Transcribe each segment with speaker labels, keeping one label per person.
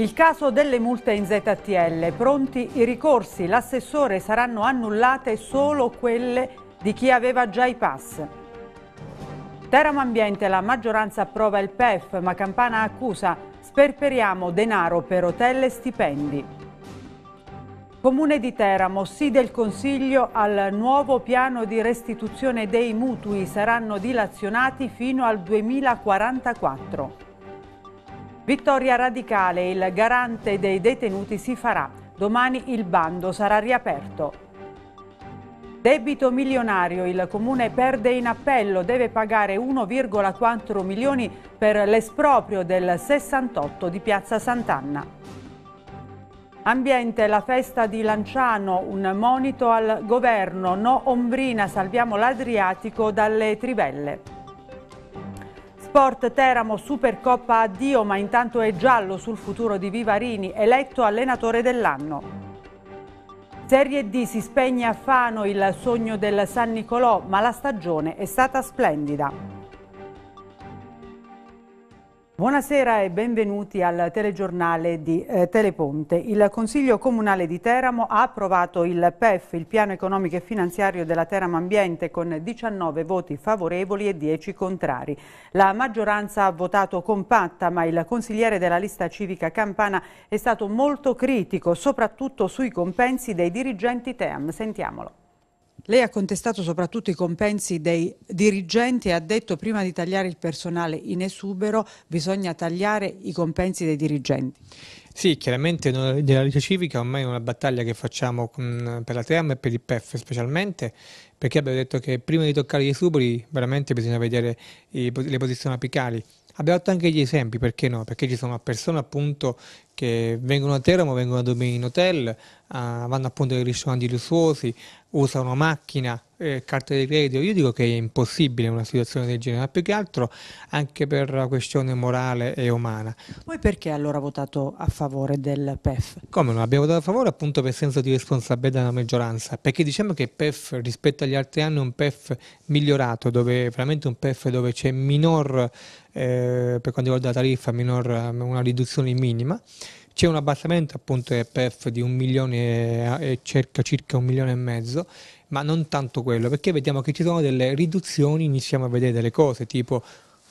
Speaker 1: Il caso delle multe in ZTL, pronti i ricorsi, l'assessore saranno annullate solo quelle di chi aveva già i pass. Teramo Ambiente, la maggioranza approva il PEF, ma Campana accusa, sperperiamo denaro per hotel e stipendi. Comune di Teramo, sì del Consiglio al nuovo piano di restituzione dei mutui, saranno dilazionati fino al 2044. Vittoria radicale, il garante dei detenuti si farà. Domani il bando sarà riaperto. Debito milionario, il comune perde in appello, deve pagare 1,4 milioni per l'esproprio del 68 di Piazza Sant'Anna. Ambiente, la festa di Lanciano, un monito al governo, no ombrina, salviamo l'Adriatico dalle trivelle. Sport Teramo Supercoppa addio, ma intanto è giallo sul futuro di Vivarini, eletto allenatore dell'anno. Serie D si spegne a Fano il sogno del San Nicolò, ma la stagione è stata splendida. Buonasera e benvenuti al telegiornale di eh, Teleponte. Il Consiglio Comunale di Teramo ha approvato il PEF, il Piano Economico e Finanziario della Teramo Ambiente, con 19 voti favorevoli e 10 contrari. La maggioranza ha votato compatta, ma il consigliere della lista civica campana è stato molto critico, soprattutto sui compensi dei dirigenti TEAM. Sentiamolo. Lei ha contestato soprattutto i compensi dei dirigenti e ha detto prima di tagliare il personale in esubero bisogna tagliare i compensi dei dirigenti.
Speaker 2: Sì, chiaramente nella Liga Civica ormai è una battaglia che facciamo per la TEAM e per il PEF specialmente, perché abbiamo detto che prima di toccare gli esuberi veramente bisogna vedere le posizioni apicali. Abbiamo fatto anche gli esempi, perché no? Perché ci sono persone appunto che vengono a Teramo, vengono a dormire in hotel, uh, vanno appunto ai ristoranti lussuosi, usa una macchina, eh, carte di credito, io dico che è impossibile una situazione del genere, ma più che altro anche per la questione morale e umana.
Speaker 1: Poi perché allora ha votato a favore del PEF?
Speaker 2: Come non abbiamo votato a favore appunto per senso di responsabilità della maggioranza, perché diciamo che il PEF rispetto agli altri anni è un PEF migliorato, dove, veramente un PEF dove c'è minor, eh, per quanto riguarda la tariffa, minor, una riduzione minima c'è un abbassamento appunto PEF di un milione e circa, circa un milione e mezzo ma non tanto quello perché vediamo che ci sono delle riduzioni iniziamo a vedere delle cose tipo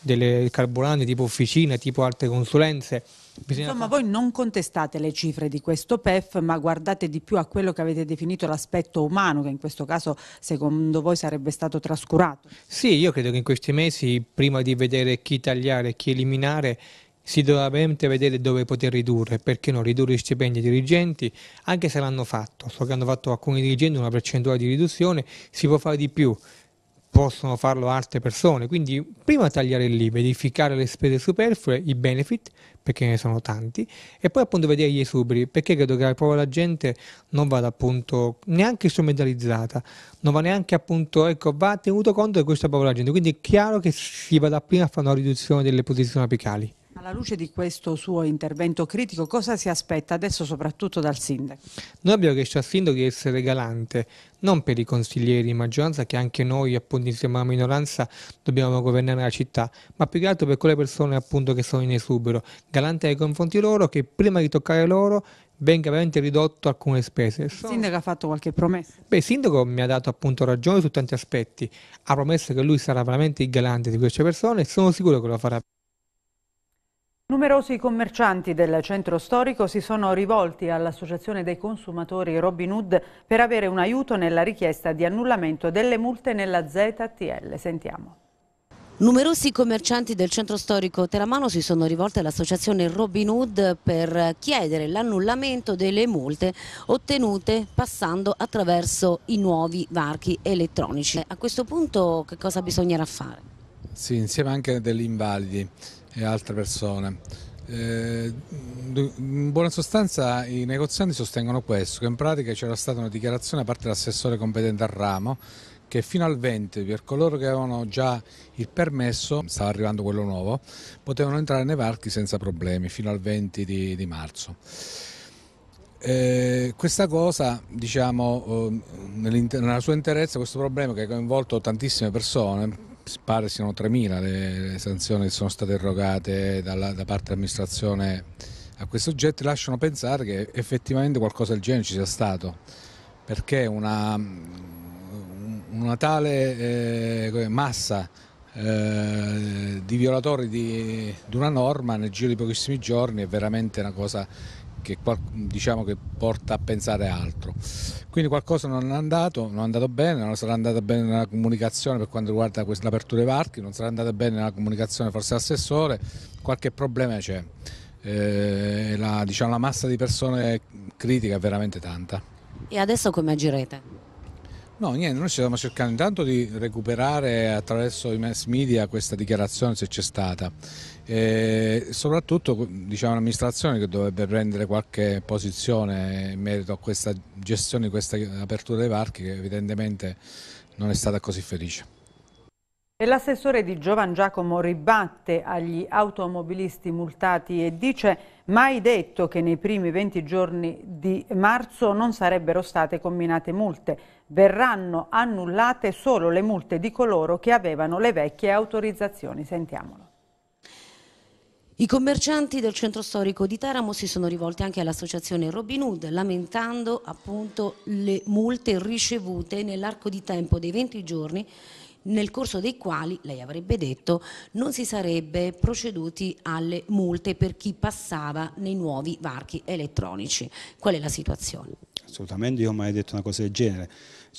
Speaker 2: delle carburanti tipo officina, tipo altre consulenze. Bisogna Insomma,
Speaker 1: fare... voi non contestate le cifre di questo PEF, ma guardate di più a quello che avete definito l'aspetto umano, che in questo caso secondo voi sarebbe stato trascurato.
Speaker 2: Sì, io credo che in questi mesi, prima di vedere chi tagliare e chi eliminare, si dovrà veramente vedere dove poter ridurre, perché non ridurre gli stipendi ai dirigenti, anche se l'hanno fatto, so che hanno fatto alcuni dirigenti una percentuale di riduzione, si può fare di più, possono farlo altre persone, quindi prima tagliare lì, verificare le spese superflue, i benefit, perché ne sono tanti, e poi appunto vedere gli esuberi, perché credo che la povera gente non vada appunto neanche strumentalizzata, non va neanche appunto, ecco, va tenuto conto di questa povera gente, quindi è chiaro che si vada prima a fare una riduzione delle posizioni apicali.
Speaker 1: Alla luce di questo suo intervento critico, cosa si aspetta adesso soprattutto dal sindaco? Noi abbiamo
Speaker 2: chiesto al sindaco di essere galante, non per i consiglieri di maggioranza che anche noi appunto insieme alla minoranza dobbiamo governare la città, ma più che altro per quelle persone appunto che sono in esubero, galante nei confronti loro che prima di toccare loro venga veramente ridotto alcune spese. Il sindaco
Speaker 1: ha fatto qualche promessa?
Speaker 2: Beh, il sindaco mi ha dato appunto ragione su tanti aspetti, ha promesso che lui sarà veramente il galante di queste persone e sono sicuro che lo farà.
Speaker 1: Numerosi commercianti del centro storico si sono rivolti all'Associazione dei consumatori Robin Hood per avere un aiuto nella richiesta di annullamento delle multe nella ZTL. Sentiamo. Numerosi commercianti del centro storico
Speaker 3: Teramano si sono rivolti all'associazione Robin Hood per chiedere l'annullamento delle multe ottenute passando attraverso i nuovi varchi elettronici. A questo punto che cosa bisognerà fare?
Speaker 4: Sì, insieme anche degli invalidi e altre persone. Eh, in buona sostanza i negozianti sostengono questo, che in pratica c'era stata una dichiarazione da parte dell'assessore competente al ramo che fino al 20 per coloro che avevano già il permesso, stava arrivando quello nuovo, potevano entrare nei parchi senza problemi fino al 20 di, di marzo. Eh, questa cosa, diciamo, oh, nella sua interezza, questo problema che ha coinvolto tantissime persone, pare siano 3.000 le, sanzioni che sono state erogate dalla, da parte dell'amministrazione a questi oggetti, lasciano pensare che effettivamente qualcosa del genere ci sia stato, perché una, una tale eh, massa eh, di violatori di, di, una norma nel giro di pochissimi giorni è veramente una cosa che, diciamo, che porta a pensare altro. Quindi qualcosa non è andato, non è andato bene, non sarà andata bene nella comunicazione per quanto riguarda l'apertura dei parchi, non sarà andata bene nella comunicazione forse assessore, qualche problema c'è. Eh, la, diciamo, la massa di persone critica è veramente tanta.
Speaker 3: E adesso come agirete?
Speaker 4: No, niente, noi stiamo cercando intanto di recuperare attraverso i mass media questa dichiarazione se c'è stata e soprattutto diciamo, l'amministrazione che dovrebbe prendere qualche posizione in merito a questa gestione di questa apertura dei parchi che evidentemente non è stata così felice.
Speaker 1: E l'assessore di Giovan Giacomo ribatte agli automobilisti multati e dice mai detto che nei primi 20 giorni di marzo non sarebbero state combinate multe verranno annullate solo le multe di coloro che avevano le vecchie autorizzazioni. Sentiamolo. I commercianti
Speaker 3: del centro storico di Teramo si sono rivolti anche all'associazione Robin Hood lamentando appunto le multe ricevute nell'arco di tempo dei 20 giorni nel corso dei quali, lei avrebbe detto, non si sarebbe proceduti alle multe per chi passava nei nuovi varchi elettronici. Qual è la situazione?
Speaker 5: Assolutamente, io ho mai detto una cosa del genere.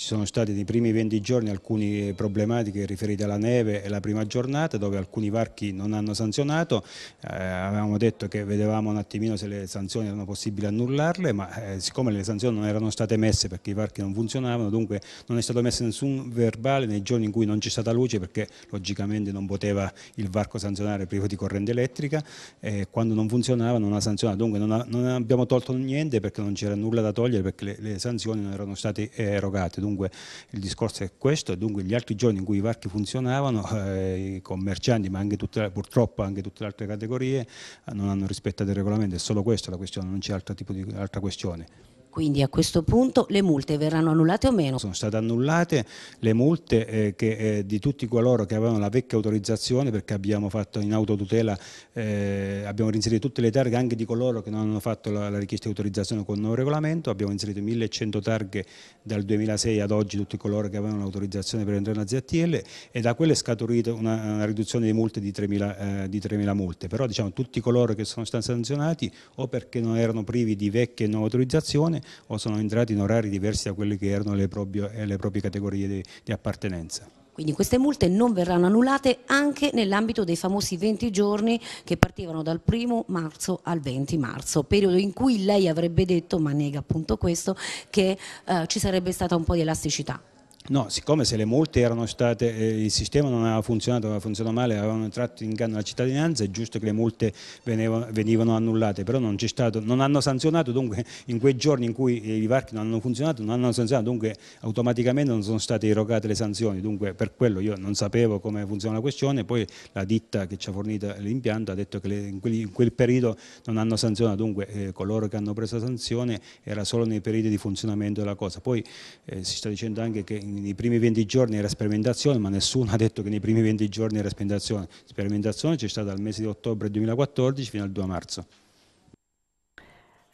Speaker 5: Ci sono stati nei primi 20 giorni alcune problematiche riferite alla neve e la prima giornata dove alcuni varchi non hanno sanzionato, eh, avevamo detto che vedevamo un attimino se le sanzioni erano possibili annullarle, ma eh, siccome le sanzioni non erano state messe perché i varchi non funzionavano, dunque non è stato messo nessun verbale nei giorni in cui non c'è stata luce perché logicamente non poteva il varco sanzionare privo di corrente elettrica, eh, quando non funzionava non ha sanzionato, dunque non, ha, non abbiamo tolto niente perché non c'era nulla da togliere perché le, le sanzioni non erano state eh, erogate. Dunque, dunque il discorso è questo, dunque gli altri giorni in cui i varchi funzionavano, eh, i commercianti ma anche tutte, purtroppo anche tutte le altre categorie non hanno rispettato il regolamento, è solo questa la questione, non c'è altro tipo di altra questione.
Speaker 3: Quindi a questo punto le multe verranno annullate o meno?
Speaker 5: Sono state annullate le multe eh, che, eh, di tutti coloro che avevano la vecchia autorizzazione perché abbiamo fatto in autotutela, eh, abbiamo inserito tutte le targhe anche di coloro che non hanno fatto la, la richiesta di autorizzazione con il nuovo regolamento, abbiamo inserito 1100 targhe dal 2006 ad oggi tutti coloro che avevano l'autorizzazione per entrare in ZTL e da quelle è scaturita una, una, riduzione di multe di 3.000 eh, multe, però diciamo tutti coloro che sono stati sanzionati o perché non erano privi di vecchia e nuova autorizzazione o sono entrati in orari diversi da quelle che erano le proprie, eh, le proprie categorie di, di appartenenza.
Speaker 3: Quindi queste multe non verranno annullate anche nell'ambito dei famosi 20 giorni che partivano dal 1 marzo al 20 marzo, periodo in cui lei avrebbe detto, ma nega appunto questo, che eh, ci sarebbe stata un po' di elasticità.
Speaker 5: No, siccome se le multe erano state, eh, il sistema non aveva funzionato, aveva funzionato male, avevano tratto in canna la cittadinanza, è giusto che le multe venivano, venivano annullate, però non, stato, non hanno sanzionato, dunque in quei giorni in cui eh, i varchi non hanno funzionato, non hanno sanzionato, dunque automaticamente non sono state erogate le sanzioni, dunque per quello io non sapevo come funziona la questione, poi la ditta che ci ha fornito l'impianto ha detto che le, in, quelli, in, quel periodo non hanno sanzionato, dunque eh, coloro che hanno preso sanzione era solo nei periodi di funzionamento della cosa, poi eh, si sta dicendo anche che in nei primi 20 giorni era sperimentazione, ma nessuno ha detto che nei primi 20 giorni era sperimentazione. Sperimentazione c'è stata dal mese di ottobre 2014 fino al 2 marzo.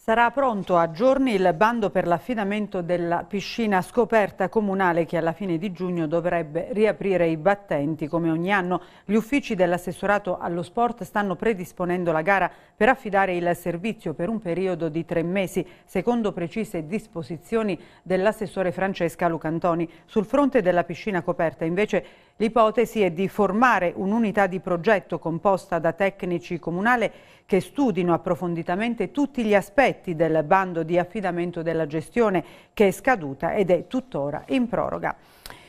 Speaker 1: Sarà pronto a giorni il bando per l'affidamento della piscina scoperta comunale che alla fine di giugno dovrebbe riaprire i battenti. Come ogni anno gli uffici dell'assessorato allo sport stanno predisponendo la gara per affidare il servizio per un periodo di tre mesi, secondo precise disposizioni dell'assessore Francesca Lucantoni. Sul fronte della piscina coperta invece l'ipotesi è di formare un'unità di progetto composta da tecnici comunali che studino approfonditamente tutti gli aspetti del bando di affidamento della gestione che è scaduta ed è tuttora in proroga.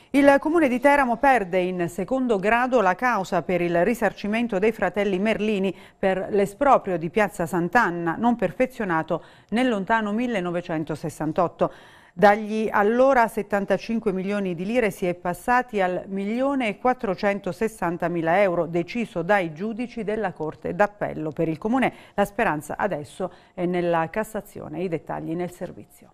Speaker 1: Il comune di Teramo perde in secondo grado la causa per il risarcimento dei fratelli Merlini per l'esproprio di piazza Sant'Anna non perfezionato nel lontano 1968. Dagli allora 75 milioni di lire si è passati al 1.460.000 euro deciso dai giudici della Corte d'Appello. Per il Comune la speranza adesso è nella Cassazione. I dettagli nel servizio.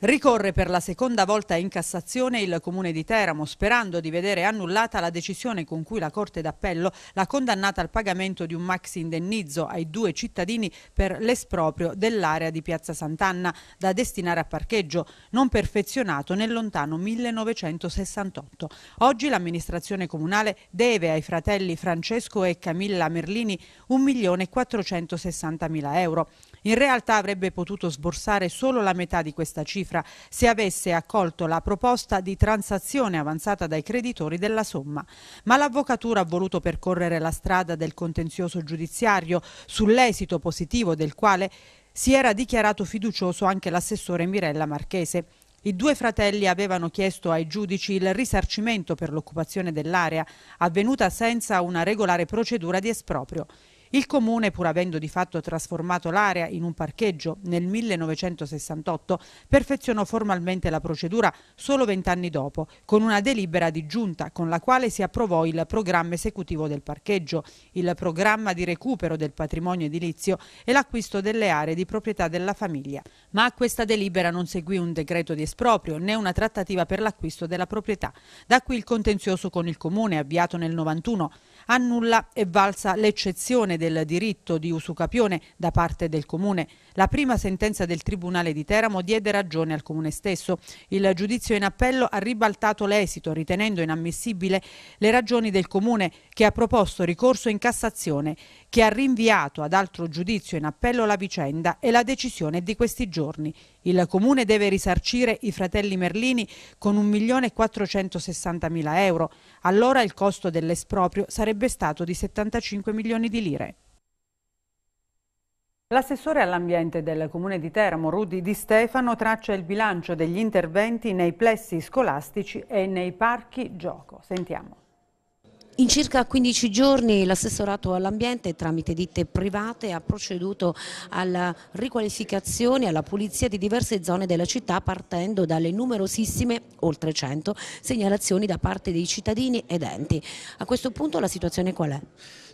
Speaker 1: Ricorre per la seconda volta in Cassazione il Comune di Teramo, sperando di vedere annullata la decisione con cui la Corte d'Appello l'ha condannata al pagamento di un max indennizzo ai due cittadini per l'esproprio dell'area di Piazza Sant'Anna, da destinare a parcheggio, non perfezionato nel lontano 1968. Oggi l'amministrazione comunale deve ai fratelli Francesco e Camilla Merlini 1.460.000 euro. In realtà avrebbe potuto sborsare solo la metà di questa cifra se avesse accolto la proposta di transazione avanzata dai creditori della somma. Ma l'avvocatura ha voluto percorrere la strada del contenzioso giudiziario, sull'esito positivo del quale si era dichiarato fiducioso anche l'assessore Mirella Marchese. I due fratelli avevano chiesto ai giudici il risarcimento per l'occupazione dell'area, avvenuta senza una regolare procedura di esproprio. Il comune, pur avendo di fatto trasformato l'area in un parcheggio nel 1968, perfezionò formalmente la procedura solo vent'anni dopo, con una delibera di giunta con la quale si approvò il programma esecutivo del parcheggio, il programma di recupero del patrimonio edilizio e l'acquisto delle aree di proprietà della famiglia. Ma a questa delibera non seguì un decreto di esproprio né una trattativa per l'acquisto della proprietà. Da qui il contenzioso con il comune avviato nel 1991. A nulla è valsa l'eccezione del diritto di usucapione da parte del Comune. La prima sentenza del Tribunale di Teramo diede ragione al Comune stesso. Il giudizio in appello ha ribaltato l'esito, ritenendo inammissibile le ragioni del Comune che ha proposto ricorso in Cassazione che ha rinviato ad altro giudizio in appello la vicenda e la decisione di questi giorni. Il Comune deve risarcire i fratelli Merlini con 1.460.000 euro. Allora il costo dell'esproprio sarebbe stato di 75 milioni di lire. L'assessore all'ambiente del Comune di Teramo, Rudi Di Stefano, traccia il bilancio degli interventi nei plessi scolastici e nei parchi gioco. Sentiamo.
Speaker 3: In circa 15 giorni l'assessorato all'ambiente tramite ditte private ha proceduto alla riqualificazione e alla pulizia di diverse zone della città partendo dalle numerosissime, oltre 100, segnalazioni da parte dei cittadini ed enti. A questo punto la situazione qual è?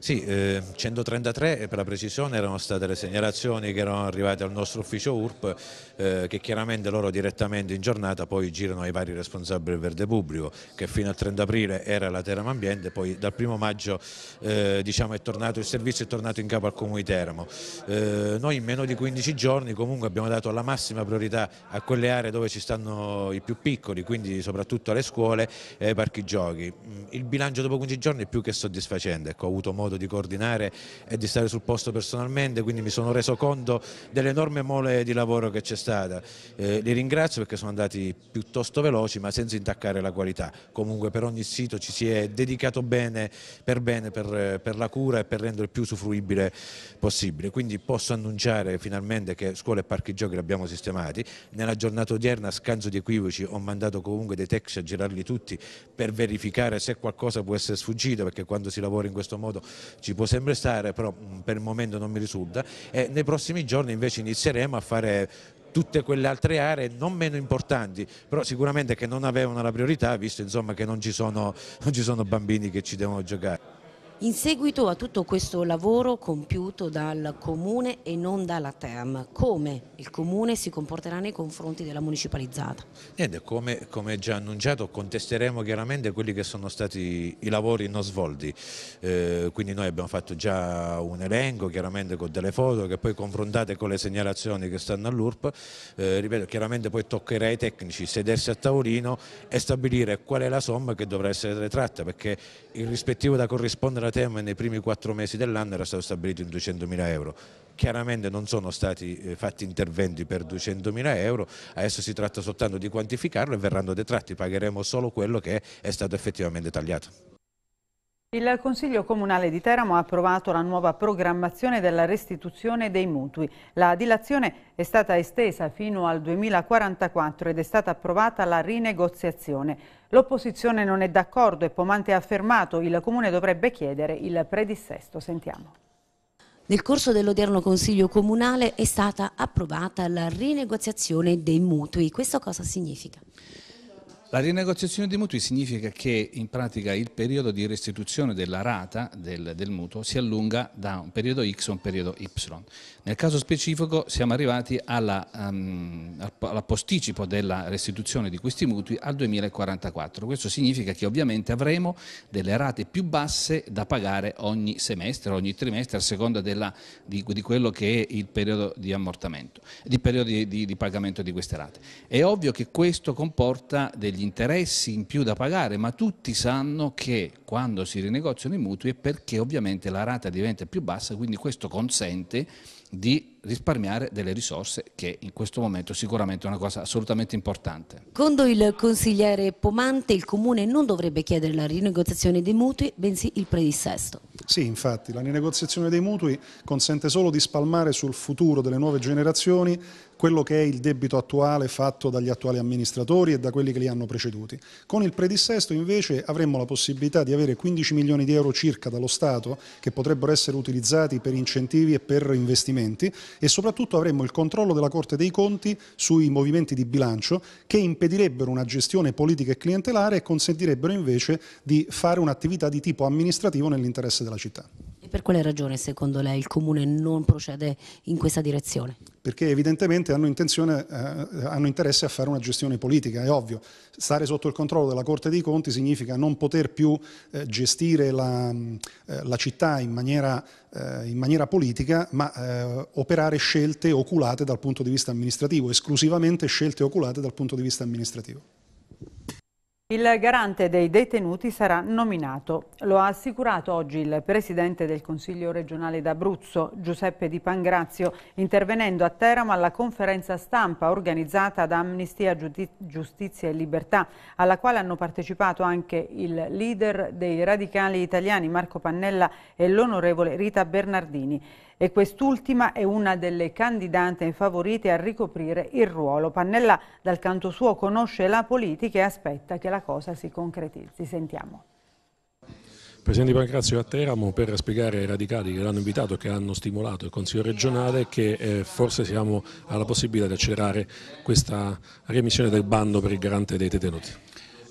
Speaker 6: Sì, eh, 133 eh, per la precisione erano state le segnalazioni che erano arrivate al nostro ufficio URP eh, che chiaramente loro direttamente in giornata poi girano ai vari responsabili del verde pubblico che fino al 30 aprile era la Teramo Ambiente, poi dal 1 maggio eh, diciamo, tornato, il servizio è tornato in capo al Comune di Teramo. Eh, noi in meno di 15 giorni comunque abbiamo dato la massima priorità a quelle aree dove ci stanno i più piccoli, quindi soprattutto alle scuole e ai parchi giochi. Mm, il bilancio dopo 15 giorni è più che soddisfacente, ecco, ho avuto modo grado di coordinare e di stare sul posto personalmente, quindi mi sono reso conto dell'enorme mole di lavoro che c'è stata. Eh, li ringrazio perché sono andati piuttosto veloci ma senza intaccare la qualità, comunque per ogni sito ci si è dedicato bene per bene per, per la cura e per rendere il più usufruibile possibile, quindi posso annunciare finalmente che scuole e parchi giochi li abbiamo sistemati, nella giornata odierna a scanso di equivoci ho mandato comunque dei text a girarli tutti per verificare se qualcosa può essere sfuggito perché quando si lavora in questo modo ci può sempre stare, però mm, per il momento non mi risulta. E nei prossimi giorni invece inizieremo a fare tutte quelle altre aree non meno importanti, però sicuramente che non avevano la priorità, visto insomma, che non ci, sono, non ci sono bambini che ci devono giocare.
Speaker 3: In seguito a tutto questo lavoro compiuto dal Comune e non dalla TEAM, come il Comune si comporterà nei confronti della municipalizzata?
Speaker 6: Niente, come, come, già annunciato contesteremo chiaramente quelli che sono stati i lavori non svolti, eh, quindi noi abbiamo fatto già un elenco chiaramente con delle foto che poi confrontate con le segnalazioni che stanno all'URP, eh, ripeto chiaramente poi toccherà ai tecnici sedersi a tavolino e stabilire qual è la somma che dovrà essere tratta perché il rispettivo da corrispondere Saratema nei primi quattro mesi dell'anno era stato stabilito in 200.000 euro. Chiaramente non sono stati eh, fatti interventi per 200.000 euro, adesso si tratta soltanto di quantificarlo e verranno detratti, pagheremo solo quello che è stato effettivamente tagliato.
Speaker 1: Il Consiglio Comunale di Teramo ha approvato la nuova programmazione della restituzione dei mutui. La dilazione è stata estesa fino al 2044 ed è stata approvata la rinegoziazione. L'opposizione non è d'accordo e Pomante ha affermato il Comune dovrebbe chiedere il predissesto. Sentiamo. Nel corso
Speaker 3: dell'odierno Consiglio Comunale è stata approvata la rinegoziazione dei mutui. Questo cosa significa?
Speaker 4: La rinegoziazione dei mutui significa che in pratica il periodo di restituzione della rata del, del, mutuo si allunga da un periodo X a un periodo Y. Nel caso specifico siamo arrivati alla, um, al posticipo della restituzione di questi mutui al 2044. Questo significa che ovviamente avremo delle rate più basse da pagare ogni semestre, ogni trimestre, a seconda della, di, di, quello che è il periodo di ammortamento, di periodo di, di, di pagamento di queste rate. È ovvio che questo comporta degli interessi in più da pagare, ma tutti sanno che quando si rinegoziano i mutui è perché ovviamente la rata diventa più bassa, quindi questo consente di risparmiare delle risorse che in questo momento sicuramente è una cosa assolutamente
Speaker 7: importante.
Speaker 3: Secondo il consigliere Pomante il Comune non dovrebbe chiedere la rinegoziazione dei mutui bensì il predissesto.
Speaker 7: Sì infatti la rinegoziazione dei mutui consente solo di spalmare sul futuro delle nuove generazioni quello che è il debito attuale fatto dagli attuali amministratori e da quelli che li hanno preceduti. Con il predissesto invece avremmo la possibilità di avere 15 milioni di euro circa dallo Stato che potrebbero essere utilizzati per incentivi e per investimenti e soprattutto avremmo il controllo della Corte dei Conti sui movimenti di bilancio che impedirebbero una gestione politica e clientelare e consentirebbero invece di fare un'attività di tipo amministrativo nell'interesse della città
Speaker 3: per quale ragione secondo lei il Comune non procede in questa direzione?
Speaker 7: Perché evidentemente hanno, eh, hanno interesse a fare una gestione politica, è ovvio. Stare sotto il controllo della Corte dei Conti significa non poter più eh, gestire la, mm, eh, la, città in maniera, eh, in maniera politica, ma eh, operare scelte oculate dal punto di vista amministrativo, esclusivamente scelte oculate dal punto di vista amministrativo.
Speaker 1: Il garante dei detenuti sarà nominato. Lo ha assicurato oggi il presidente del Consiglio regionale d'Abruzzo, Giuseppe Di Pangrazio, intervenendo a Teramo alla conferenza stampa organizzata da Amnistia, Giustizia e Libertà, alla quale hanno partecipato anche il leader dei radicali italiani Marco Pannella e l'onorevole Rita Bernardini e quest'ultima è una delle candidate favorite a ricoprire il ruolo. Pannella dal canto suo conosce la politica e aspetta che la cosa si concretizzi. Sentiamo.
Speaker 8: Presidente Pancrazio a Teramo per spiegare ai radicali che l'hanno invitato e che hanno stimolato il Consiglio regionale che eh, forse siamo alla possibilità di accelerare questa riemissione del bando per il garante dei detenuti.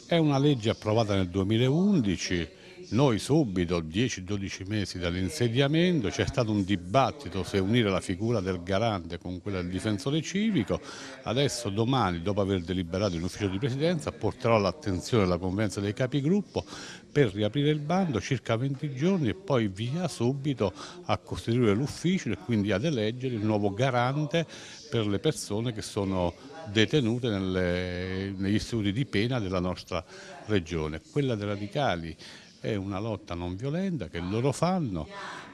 Speaker 9: È una legge approvata nel 2011 noi subito, 10-12 mesi dall'insediamento, c'è stato un dibattito se unire la figura del garante con quella del difensore civico. Adesso domani, dopo aver deliberato in ufficio di presidenza, porterò l'attenzione della convenza dei capigruppo per riaprire il bando circa 20 giorni e poi via subito a costituire l'ufficio e quindi ad eleggere il nuovo garante per le persone che sono detenute nelle, negli istituti di pena della nostra regione. Quella dei radicali è una lotta non violenta che loro fanno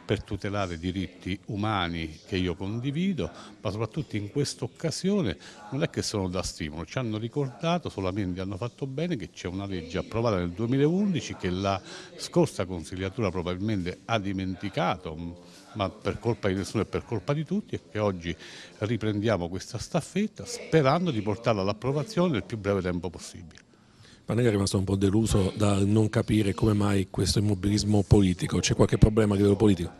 Speaker 9: per tutelare diritti umani che io condivido, ma soprattutto in questa occasione non è che sono da stimolo, ci hanno ricordato solamente, hanno fatto bene che c'è una legge approvata nel 2011 che la scorsa consigliatura probabilmente ha dimenticato, ma per colpa di nessuno e per colpa di tutti, e che oggi riprendiamo questa staffetta sperando di portarla all'approvazione nel più breve tempo possibile.
Speaker 8: Panelli è rimasto un po' deluso dal non capire come mai questo immobilismo politico, c'è qualche problema a livello politico?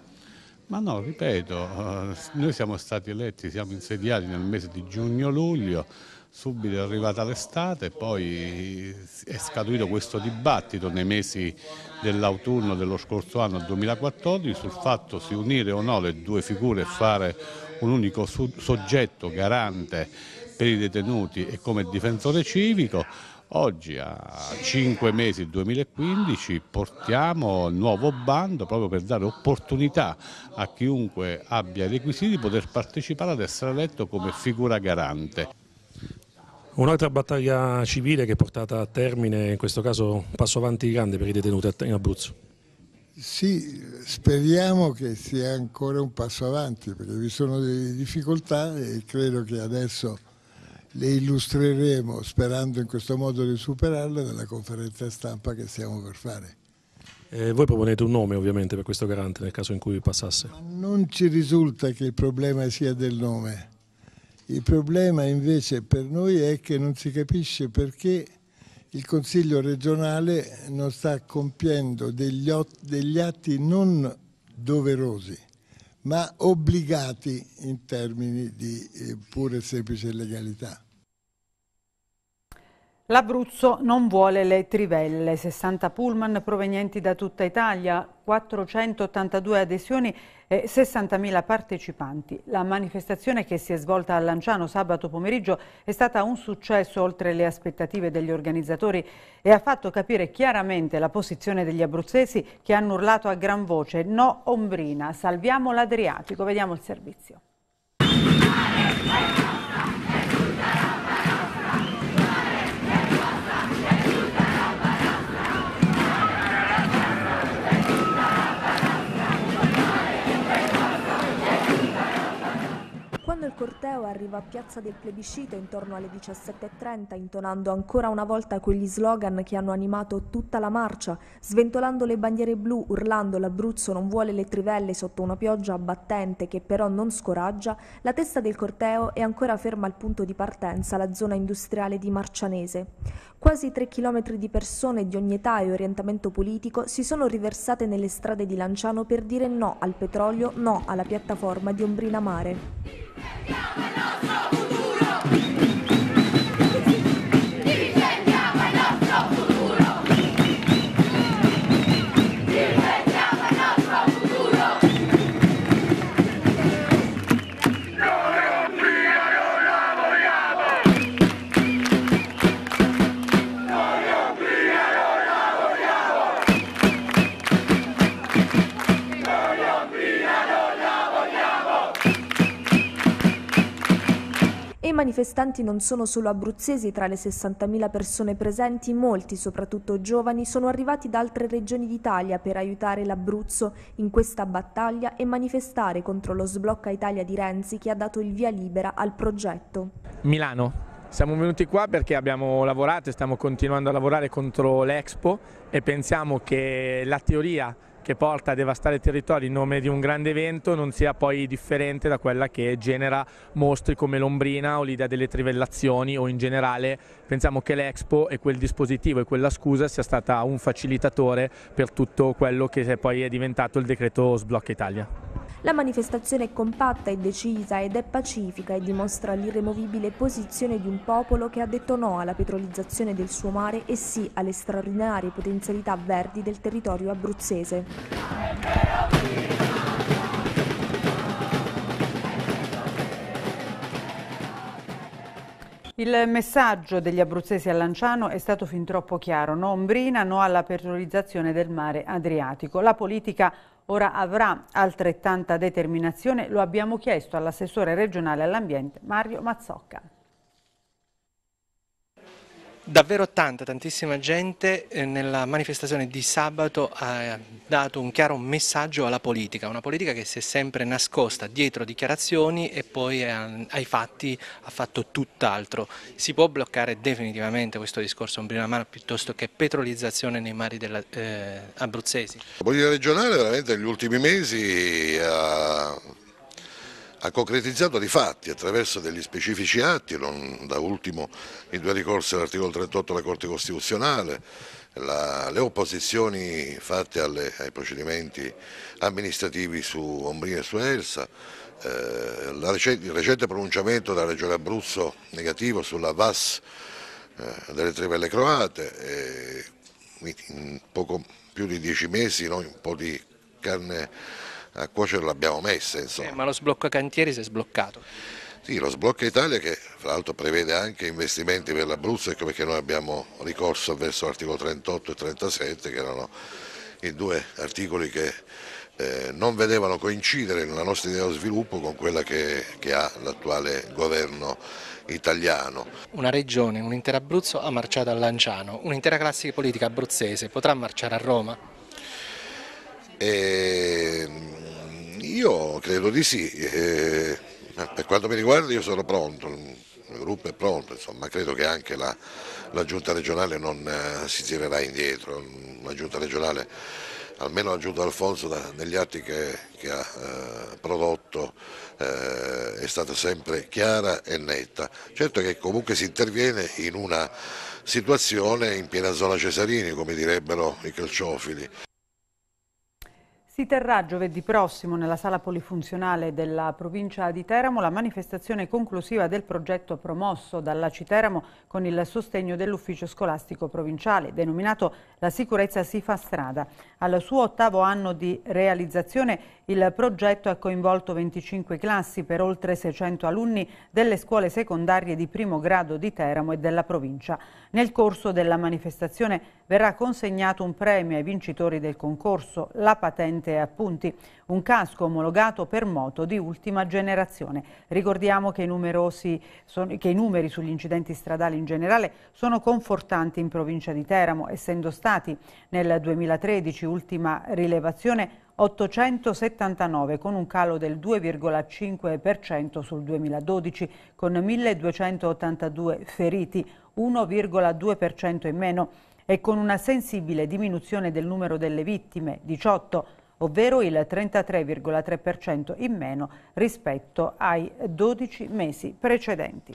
Speaker 9: Ma no, ripeto, eh, noi siamo stati eletti, siamo insediati nel mese di giugno-luglio, subito è arrivata l'estate, poi è scaturito questo dibattito nei mesi dell'autunno dello scorso anno 2014 sul fatto se unire o no le due figure e fare un unico soggetto garante per i detenuti e come difensore civico. Oggi a 5 mesi 2015 portiamo il nuovo bando proprio per dare opportunità a chiunque abbia i requisiti di poter partecipare ad essere eletto come figura garante.
Speaker 8: Un'altra battaglia civile che è portata a termine, in questo caso passo avanti grande per i detenuti in Abruzzo.
Speaker 10: Sì, speriamo che sia ancora un passo avanti perché vi sono delle difficoltà e credo che adesso le illustreremo, sperando in questo modo di superarle, nella conferenza stampa che stiamo per fare.
Speaker 8: Eh, voi proponete un nome ovviamente per questo garante nel caso in cui passasse? Ma
Speaker 10: non ci risulta che il problema sia del nome. Il problema invece per noi è che non si capisce perché il Consiglio regionale non sta compiendo degli, degli atti non doverosi ma obbligati in termini di eh, pura e semplice legalità.
Speaker 1: L'Abruzzo non vuole le trivelle, 60 pullman provenienti da tutta Italia, 482 adesioni e 60.000 partecipanti. La manifestazione che si è svolta a Lanciano sabato pomeriggio è stata un successo oltre le aspettative degli organizzatori e ha fatto capire chiaramente la posizione degli abruzzesi che hanno urlato a gran voce no ombrina, salviamo l'Adriatico. Vediamo il servizio.
Speaker 11: Quando il corteo arriva a Piazza del Plebiscito intorno alle 17.30, intonando ancora una volta quegli slogan che hanno animato tutta la marcia, sventolando le bandiere blu, urlando l'Abruzzo non vuole le trivelle sotto una pioggia abbattente che però non scoraggia, la testa del corteo è ancora ferma al punto di partenza, la zona industriale di Marcianese. Quasi 3 km di persone di ogni età e orientamento politico si sono riversate nelle strade di Lanciano per dire no al petrolio, no alla piattaforma di Ombrina Mare. Go, manifestanti non sono solo abruzzesi, tra le 60.000 persone presenti, molti, soprattutto giovani, sono arrivati da altre regioni d'Italia per aiutare l'Abruzzo in questa battaglia e manifestare contro lo sblocca Italia di Renzi che ha dato il via libera al progetto.
Speaker 12: Milano, siamo venuti qua perché abbiamo lavorato e stiamo continuando a lavorare contro l'Expo e pensiamo che la teoria che porta a devastare territori in nome di un grande evento non sia poi differente da quella che genera mostri come l'ombrina o l'idea delle trivellazioni o in generale pensiamo che l'Expo e quel dispositivo e quella scusa sia stata un facilitatore per tutto quello che poi è diventato il decreto Sblocca Italia.
Speaker 11: La manifestazione è compatta e decisa ed è pacifica e dimostra l'irremovibile posizione di un popolo che ha detto no alla petrolizzazione del suo mare e sì alle straordinarie potenzialità verdi del territorio
Speaker 1: abruzzese. Il messaggio degli abruzzesi a Lanciano è stato fin troppo chiaro, no ombrina, no alla petrolizzazione del mare Adriatico. La politica Ora avrà altrettanta determinazione, lo abbiamo chiesto all'assessore regionale all'ambiente Mario Mazzocca
Speaker 13: davvero tanta, tantissima gente eh, nella manifestazione di sabato ha dato un chiaro messaggio alla politica, una politica che si è sempre nascosta dietro dichiarazioni e poi ai fatti ha fatto tutt'altro. Si può bloccare definitivamente questo discorso ombrina mano piuttosto che petrolizzazione nei mari della, eh, abruzzesi?
Speaker 10: La politica regionale veramente negli ultimi mesi ha ha concretizzato di fatti attraverso degli specifici atti, non, da ultimo i due ricorsi all'articolo 38 della Corte Costituzionale, la, le opposizioni fatte alle, ai procedimenti amministrativi su Ombrina e su Elsa, eh, recente, il recente pronunciamento della Regione Abruzzo negativo sulla VAS eh, delle trivelle croate,
Speaker 13: eh,
Speaker 10: in poco più di dieci mesi noi un po' di carne a cuocere l'abbiamo messa. Eh, ma lo sblocca cantieri si è sbloccato. Sì, lo sblocca Italia che fra l'altro prevede anche investimenti per l'Abruzzo, ecco perché noi abbiamo ricorso verso l'articolo 38 e 37 che erano i due articoli che eh, non vedevano coincidere la nostra idea di sviluppo con quella che, che ha l'attuale governo italiano.
Speaker 13: Una regione, un intero Abruzzo ha marciato a Lanciano, un'intera classe politica abruzzese potrà marciare a Roma?
Speaker 10: E ehm, io credo di sì, eh, per quanto mi riguarda io sono pronto, il gruppo è pronto, insomma credo che anche la, la giunta regionale non eh, si tirerà indietro, la giunta regionale, almeno la giunta Alfonso da, negli atti che, che ha eh, prodotto eh, è stata sempre chiara e netta, certo che comunque si interviene in una situazione in piena zona Cesarini come direbbero i calciofili.
Speaker 1: Si terrà giovedì prossimo nella sala polifunzionale della provincia di Teramo la manifestazione conclusiva del progetto promosso dalla Citeramo con il sostegno dell'ufficio scolastico provinciale, denominato La sicurezza si fa strada. Al suo ottavo anno di realizzazione il progetto ha coinvolto 25 classi per oltre 600 alunni delle scuole secondarie di primo grado di Teramo e della provincia. Nel corso della manifestazione verrà consegnato un premio ai vincitori del concorso, la patente a punti, un casco omologato per moto di ultima generazione. Ricordiamo che i, numerosi, che i numeri sugli incidenti stradali in generale sono confortanti in provincia di Teramo, essendo stati nel 2013, ultima rilevazione, 879 con un calo del 2,5% sul 2012 con 1282 feriti, 1,2% in meno e con una sensibile diminuzione del numero delle vittime, 18, ovvero il 33,3% in meno rispetto ai 12 mesi precedenti.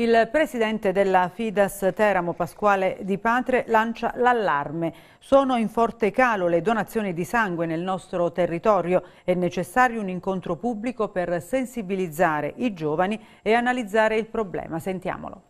Speaker 1: Il presidente della Fidas Teramo Pasquale Di Patre lancia l'allarme. Sono in forte calo le donazioni di sangue nel nostro territorio. È necessario un incontro pubblico per sensibilizzare i giovani e analizzare il problema. Sentiamolo.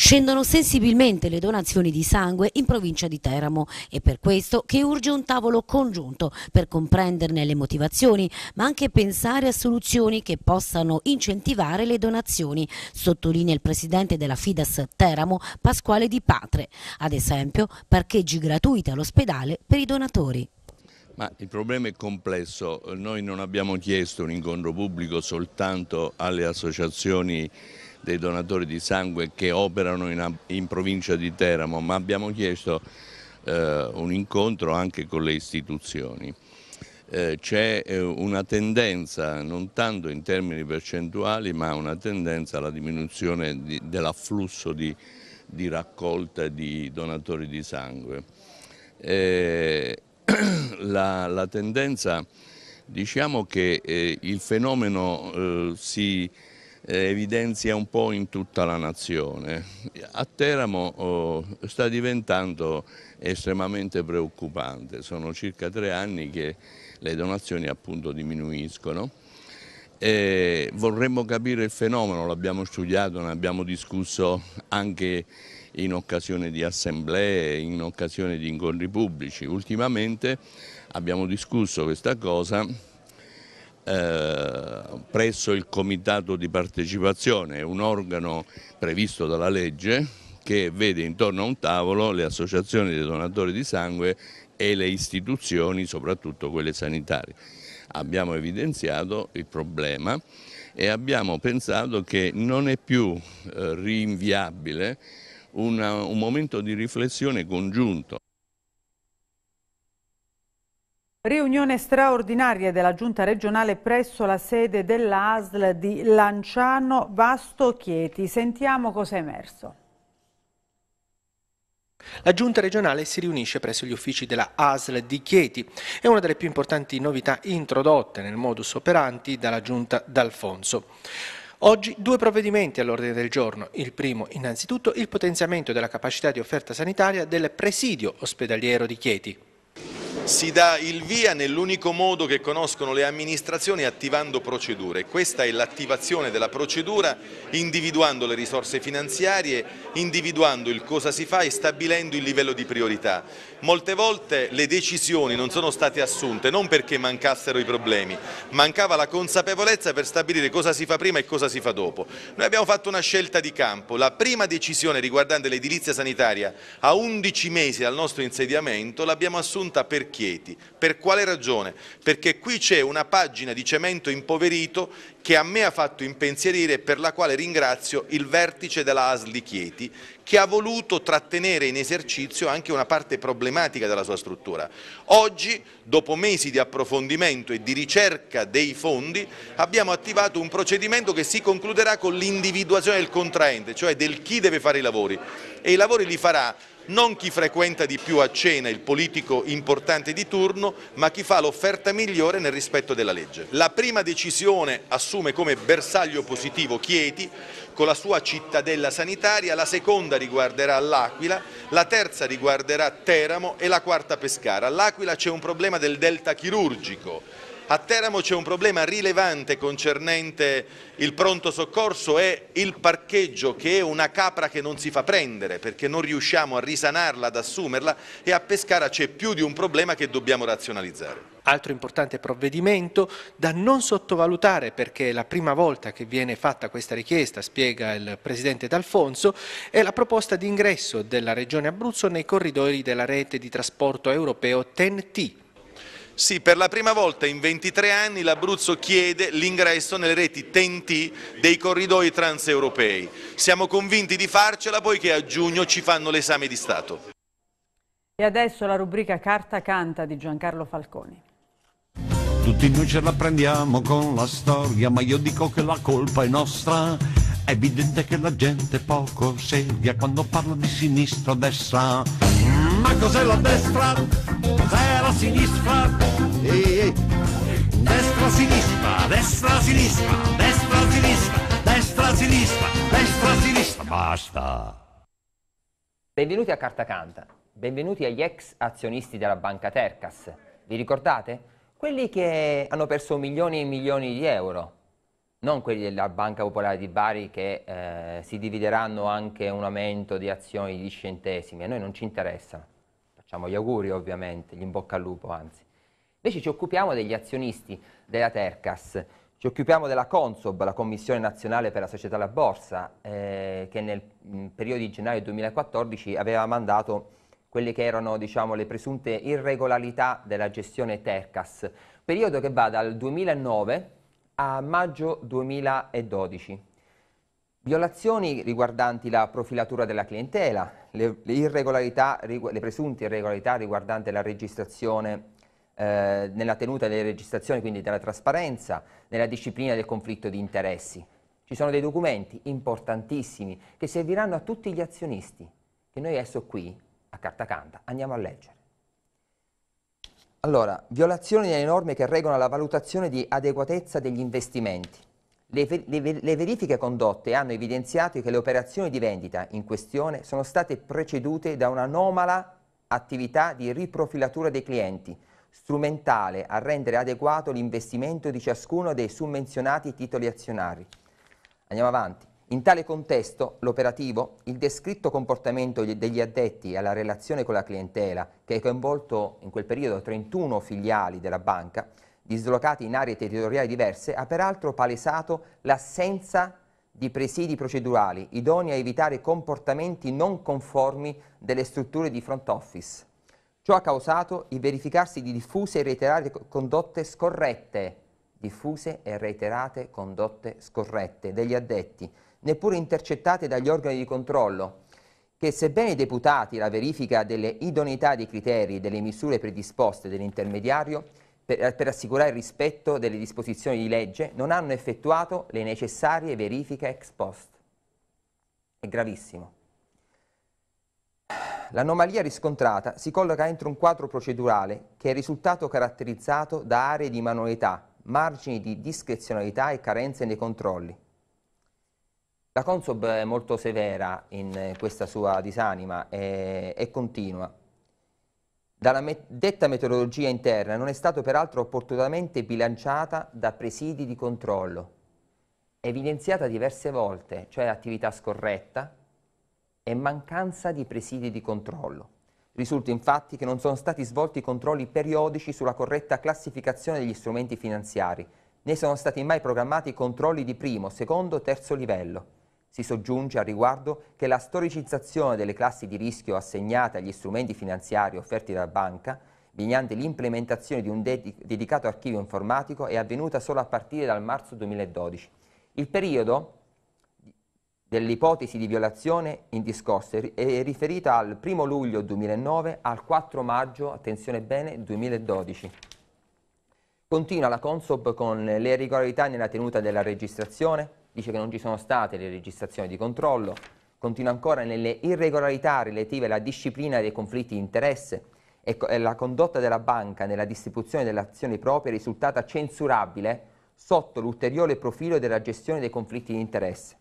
Speaker 3: Scendono sensibilmente le donazioni di sangue in provincia di Teramo. È per questo che urge un tavolo congiunto per comprenderne le motivazioni, ma anche pensare a soluzioni che possano incentivare le donazioni, sottolinea il presidente della Fidas Teramo, Pasquale Di Patre. Ad esempio, parcheggi gratuiti all'ospedale per i donatori.
Speaker 14: Ma il problema è complesso, noi non abbiamo chiesto un incontro pubblico soltanto alle associazioni dei donatori di sangue che operano in, in provincia di Teramo, ma abbiamo chiesto eh, un incontro anche con le istituzioni. Eh, C'è eh, una tendenza, non tanto in termini percentuali, ma una tendenza alla diminuzione dell'afflusso di, di, raccolta di donatori di sangue. Eh, la, la, tendenza, diciamo che eh, il fenomeno eh, si evidenzia un po' in tutta la nazione. A Teramo oh, sta diventando estremamente preoccupante, sono circa tre anni che le donazioni appunto diminuiscono. E vorremmo capire il fenomeno, l'abbiamo studiato, ne abbiamo discusso anche in occasione di assemblee, in occasione di incontri pubblici. Ultimamente abbiamo discusso questa cosa eh, presso il comitato di partecipazione, un organo previsto dalla legge che vede intorno a un tavolo le associazioni dei donatori di sangue e le istituzioni, soprattutto quelle sanitarie. Abbiamo evidenziato il problema e abbiamo pensato che non è più eh, rinviabile una, un momento di riflessione congiunto
Speaker 1: Riunione straordinaria della Giunta regionale presso la sede dell'ASL di Lanciano Vasto Chieti. Sentiamo cosa è emerso.
Speaker 13: La giunta regionale si riunisce presso gli uffici della ASL di Chieti. È una delle più importanti novità introdotte nel modus operandi dalla giunta d'Alfonso. Oggi due provvedimenti all'ordine del giorno. Il primo, innanzitutto, il potenziamento della capacità di offerta sanitaria del presidio ospedaliero di Chieti
Speaker 12: si dà il via nell'unico modo che conoscono le amministrazioni attivando procedure. Questa è l'attivazione della procedura individuando le risorse finanziarie, individuando il cosa si fa e stabilendo il livello di priorità. Molte volte le decisioni non sono state assunte non perché mancassero i problemi, mancava la consapevolezza per stabilire cosa si fa prima e cosa si fa dopo. Noi abbiamo fatto una scelta di campo, la prima decisione riguardante l'edilizia sanitaria a 11 mesi dal nostro insediamento l'abbiamo assunta perché Chieti. Per quale ragione? Perché qui c'è una pagina di cemento impoverito che a me ha fatto impensierire e per la quale ringrazio il vertice della ASL di Chieti che ha voluto trattenere in esercizio anche una parte problematica della sua struttura. Oggi, dopo mesi di approfondimento e di ricerca dei fondi, abbiamo attivato un procedimento che si concluderà con l'individuazione del contraente, cioè del chi deve fare i lavori e i lavori li farà non chi frequenta di più a cena il politico importante di turno, ma chi fa l'offerta migliore nel rispetto della legge. La prima decisione assume come bersaglio positivo Chieti con la sua cittadella sanitaria, la seconda riguarderà l'Aquila, la terza riguarderà Teramo e la quarta Pescara. All'Aquila c'è un problema del delta chirurgico a Teramo c'è un problema rilevante concernente il pronto soccorso e il parcheggio che è una capra che non si fa prendere perché non riusciamo a risanarla, ad assumerla e a Pescara c'è più di un problema che dobbiamo razionalizzare.
Speaker 13: Altro importante provvedimento da non sottovalutare perché è la prima volta che viene fatta questa richiesta, spiega il Presidente D'Alfonso, è la proposta di ingresso della Regione Abruzzo nei corridoi della rete di trasporto europeo
Speaker 12: TEN-T. Sì, per la prima volta in 23 anni l'Abruzzo chiede l'ingresso nelle reti TNT dei corridoi transeuropei. Siamo convinti di farcela poiché a giugno ci fanno l'esame di Stato.
Speaker 1: E adesso la rubrica Carta Canta di Giancarlo Falconi.
Speaker 9: Tutti noi ce la prendiamo con la storia, ma io dico che la colpa è nostra è evidente che la gente poco seria quando parla di sinistra o destra. Ma
Speaker 6: cos'è la
Speaker 13: destra?
Speaker 6: Cos'è la sinistra? ehi. destra, sinistra, destra, sinistra, destra, sinistra, destra, sinistra, destra, sinistra. Basta.
Speaker 15: Benvenuti a Carta Canta. Benvenuti agli ex azionisti della banca Tercas. Vi ricordate? Quelli che hanno perso milioni e milioni di euro non quelli della Banca Popolare di Bari che eh, si divideranno anche un aumento di azioni di centesimi, a noi non ci interessa, facciamo gli auguri ovviamente, gli in bocca al lupo anzi. Invece ci occupiamo degli azionisti della Tercas, ci occupiamo della Consob, la Commissione Nazionale per la Società e la Borsa, eh, che nel mm, periodo di gennaio 2014 aveva mandato quelle che erano diciamo, le presunte irregolarità della gestione Tercas, periodo che va dal 2009 a maggio 2012. Violazioni riguardanti la profilatura della clientela, le, le, rigu le presunte irregolarità riguardanti la registrazione eh, nella tenuta delle registrazioni, quindi della trasparenza, nella disciplina del conflitto di interessi. Ci sono dei documenti importantissimi che serviranno a tutti gli azionisti, che noi adesso qui, a carta canta, andiamo a leggere. Allora, violazione delle norme che regolano la valutazione di adeguatezza degli investimenti. Le, ver le, verifiche condotte hanno evidenziato che le operazioni di vendita in questione sono state precedute da un'anomala attività di riprofilatura dei clienti, strumentale a rendere adeguato l'investimento di ciascuno dei summenzionati titoli azionari. Andiamo avanti. In tale contesto, l'operativo, il descritto comportamento degli addetti alla relazione con la clientela, che ha coinvolto in quel periodo 31 filiali della banca, dislocati in aree territoriali diverse, ha peraltro palesato l'assenza di presidi procedurali idonei a evitare comportamenti non conformi delle strutture di front office. Ciò ha causato il verificarsi di diffuse e reiterate condotte scorrette, diffuse e reiterate condotte scorrette degli addetti, neppure intercettate dagli organi di controllo, che sebbene i deputati la verifica delle idoneità dei criteri e delle misure predisposte dell'intermediario per, eh, per assicurare il rispetto delle disposizioni di legge, non hanno effettuato le necessarie verifiche ex post. È gravissimo. L'anomalia riscontrata si colloca entro un quadro procedurale che è risultato caratterizzato da aree di manualità, margini di discrezionalità e carenze nei controlli. La Consob è molto severa in eh, questa sua disanima e, e continua. Dalla met detta metodologia interna non è stata peraltro opportunamente bilanciata da presidi di controllo, evidenziata diverse volte, cioè attività scorretta e mancanza di presidi di controllo. Risulta infatti che non sono stati svolti controlli periodici sulla corretta classificazione degli strumenti finanziari, né sono stati mai programmati controlli di primo, secondo, terzo livello si soggiunge al riguardo che la storicizzazione delle classi di rischio assegnate agli strumenti finanziari offerti dalla banca, mediante l'implementazione di un dedicato archivio informatico, è avvenuta solo a partire dal marzo 2012. Il periodo dell'ipotesi di violazione in discorso è riferita al 1 luglio 2009 al 4 maggio, attenzione bene, 2012. Continua la Consob con le irregolarità nella tenuta della registrazione, dice che non ci sono state le registrazioni di controllo, continua ancora nelle irregolarità relative alla disciplina dei conflitti di interesse e la condotta della banca nella distribuzione delle azioni proprie è risultata censurabile sotto l'ulteriore profilo della gestione dei conflitti di interesse.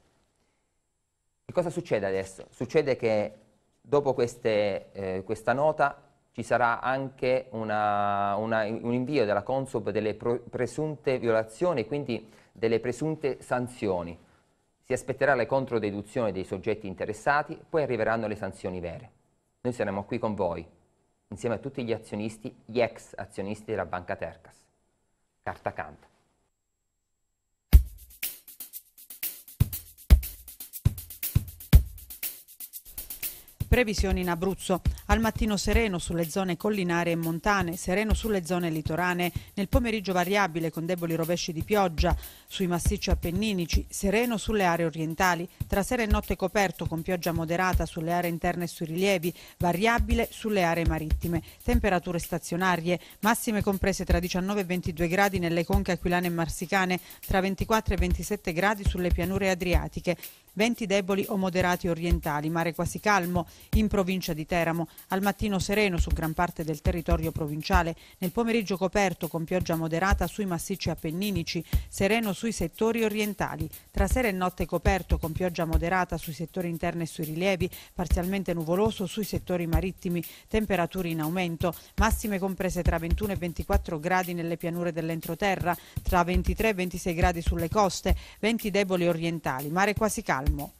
Speaker 15: Che cosa succede adesso? Succede che dopo queste, eh, questa nota ci sarà anche una, una, un invio della Consob delle pro, presunte violazioni, quindi delle presunte sanzioni. Si aspetterà la controdeduzione dei soggetti interessati, poi arriveranno le sanzioni vere. Noi saremo qui con voi, insieme a tutti gli azionisti, gli ex azionisti della Banca Tercas. Carta canta.
Speaker 1: Previsioni in Abruzzo. Al mattino sereno sulle zone collinare e montane, sereno sulle zone litorane, nel pomeriggio variabile con deboli rovesci di pioggia sui massicci appenninici, sereno sulle aree orientali, tra sera e notte coperto con pioggia moderata sulle aree interne e sui rilievi, variabile sulle aree marittime. Temperature stazionarie, massime comprese tra 19 e 22 gradi nelle conche aquilane e marsicane, tra 24 e 27 gradi sulle pianure adriatiche venti deboli o moderati orientali, mare quasi calmo in provincia di Teramo, al mattino sereno su gran parte del territorio provinciale, nel pomeriggio coperto con pioggia moderata sui massicci appenninici, sereno sui settori orientali, tra sera e notte coperto con pioggia moderata sui settori interni e sui rilievi, parzialmente nuvoloso sui settori marittimi, temperature in aumento, massime comprese tra 21 e 24 gradi nelle pianure dell'entroterra, tra 23 e 26 gradi sulle coste, venti deboli orientali, mare quasi calmo seulement.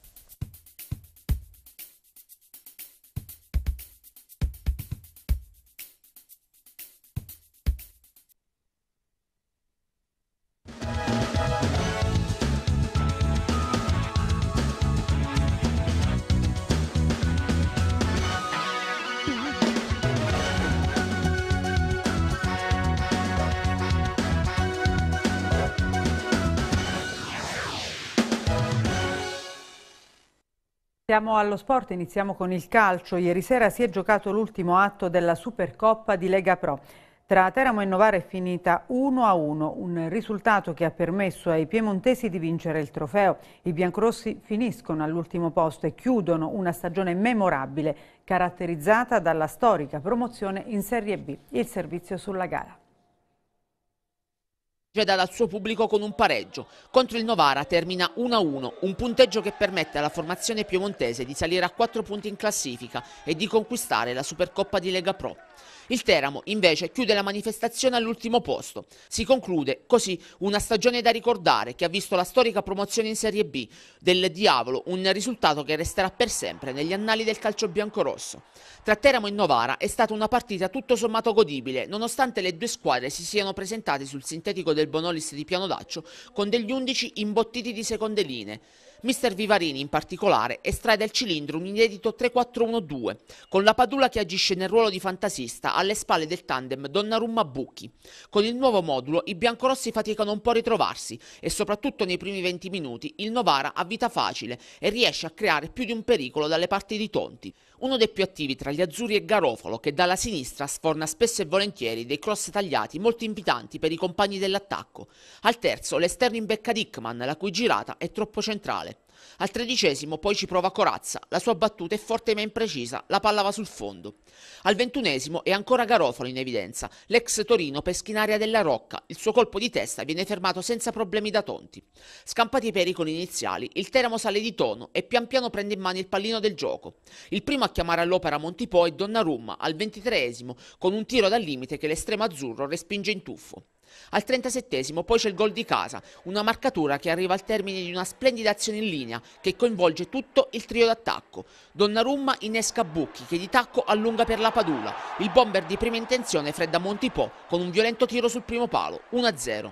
Speaker 1: Andiamo allo sport, iniziamo con il calcio. Ieri sera si è giocato l'ultimo atto della Supercoppa di Lega Pro. Tra Teramo e Novara è finita 1-1, un risultato che ha permesso ai piemontesi di vincere il trofeo. I biancorossi finiscono all'ultimo posto e chiudono una stagione memorabile, caratterizzata dalla storica promozione in Serie B. Il servizio sulla gara.
Speaker 16: Geda dal suo pubblico con un pareggio. Contro il Novara termina 1-1, un punteggio che permette alla formazione piemontese di salire a 4 punti in classifica e di conquistare la Supercoppa di Lega Pro. Il Teramo invece chiude la manifestazione all'ultimo posto. Si conclude così una stagione da ricordare che ha visto la storica promozione in Serie B del Diavolo, un risultato che resterà per sempre negli annali del calcio biancorosso. Tra Teramo e Novara è stata una partita tutto sommato godibile, nonostante le due squadre si siano presentate sul sintetico del Bonolis di Piano d'Accio con degli undici imbottiti di seconde linee. Mister Vivarini in particolare estrae dal cilindro un inedito 3-4-1-2, con la Padula che agisce nel ruolo di fantasista alle spalle del tandem Donnarumma-Bucchi. Con il nuovo modulo i biancorossi faticano un po' a ritrovarsi e soprattutto nei primi 20 minuti il Novara ha vita facile e riesce a creare più di un pericolo dalle parti di Tonti. Uno dei più attivi tra gli azzurri e Garofalo, che dalla sinistra sforna spesso e volentieri dei cross tagliati molto invitanti per i compagni dell'attacco. Al terzo l'esterno in becca Dickman, la cui girata è troppo centrale. Al tredicesimo poi ci prova Corazza, la sua battuta è forte ma imprecisa, la palla va sul fondo. Al ventunesimo è ancora Garofalo in evidenza, l'ex Torino pesca in area della Rocca, il suo colpo di testa viene fermato senza problemi da Tonti. Scampati i pericoli iniziali, il Teramo sale di tono e pian piano prende in mano il pallino del gioco. Il primo a chiamare all'opera Montipò è Donnarumma al ventitreesimo con un tiro dal limite che l'estremo azzurro respinge in tuffo. Al 37 poi c'è il gol di casa, una marcatura che arriva al termine di una splendida azione in linea che coinvolge tutto il trio d'attacco. Donnarumma innesca Bucchi che di tacco allunga per la Padula, il bomber di prima intenzione fredda Montipò con un violento tiro sul primo palo, 1-0.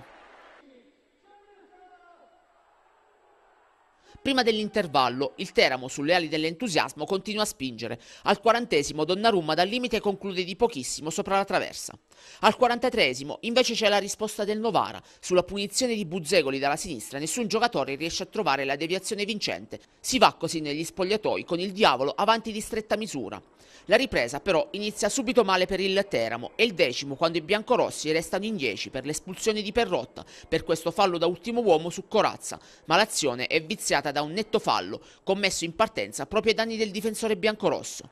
Speaker 16: Prima dell'intervallo, il Teramo, sulle ali dell'entusiasmo, continua a spingere. Al quarantesimo, Donnarumma dal limite conclude di pochissimo sopra la traversa. Al 43 invece c'è la risposta del Novara. Sulla punizione di Buzzegoli dalla sinistra nessun giocatore riesce a trovare la deviazione vincente. Si va così negli spogliatoi con il diavolo avanti di stretta misura. La ripresa però inizia subito male per il Teramo e il decimo quando i biancorossi restano in 10 per l'espulsione di Perrotta per questo fallo da ultimo uomo su Corazza, ma l'azione è viziata da un netto fallo commesso in partenza proprio ai danni del difensore biancorosso.